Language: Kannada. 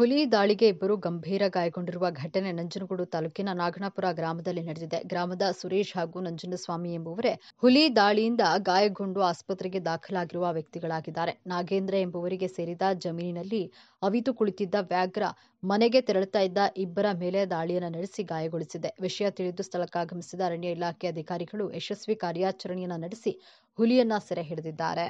ಹುಲಿ ದಾಳಿಗೆ ಇಬ್ಬರು ಗಂಭೀರ ಗಾಯಗೊಂಡಿರುವ ಘಟನೆ ನಂಜನಗೂಡು ತಾಲೂಕಿನ ನಾಗಣಾಪುರ ಗ್ರಾಮದಲ್ಲಿ ನಡೆದಿದೆ ಗ್ರಾಮದ ಸುರೇಶ್ ಹಾಗೂ ನಂಜನಸ್ವಾಮಿ ಎಂಬುವರೇ ಹುಲಿ ದಾಳಿಯಿಂದ ಗಾಯಗೊಂಡು ಆಸ್ಪತ್ರೆಗೆ ದಾಖಲಾಗಿರುವ ವ್ಯಕ್ತಿಗಳಾಗಿದ್ದಾರೆ ನಾಗೇಂದ್ರ ಎಂಬುವರಿಗೆ ಸೇರಿದ ಜಮೀನಿನಲ್ಲಿ ಅವಿತು ಕುಳಿತಿದ್ದ ವ್ಯಾಘ್ರ ಮನೆಗೆ ತೆರಳುತ್ತಾ ಇದ್ದ ಇಬ್ಬರ ಮೇಲೆ ದಾಳಿಯನ್ನು ನಡೆಸಿ ಗಾಯಗೊಳಿಸಿದೆ ವಿಷಯ ತಿಳಿದು ಸ್ಥಳಕ್ಕಾಗಮಿಸಿದ ಅರಣ್ಯ ಇಲಾಖೆ ಅಧಿಕಾರಿಗಳು ಯಶಸ್ವಿ ಕಾರ್ಯಾಚರಣೆಯನ್ನು ನಡೆಸಿ ಹುಲಿಯನ್ನ ಸೆರೆ ಹಿಡಿದಿದ್ದಾರೆ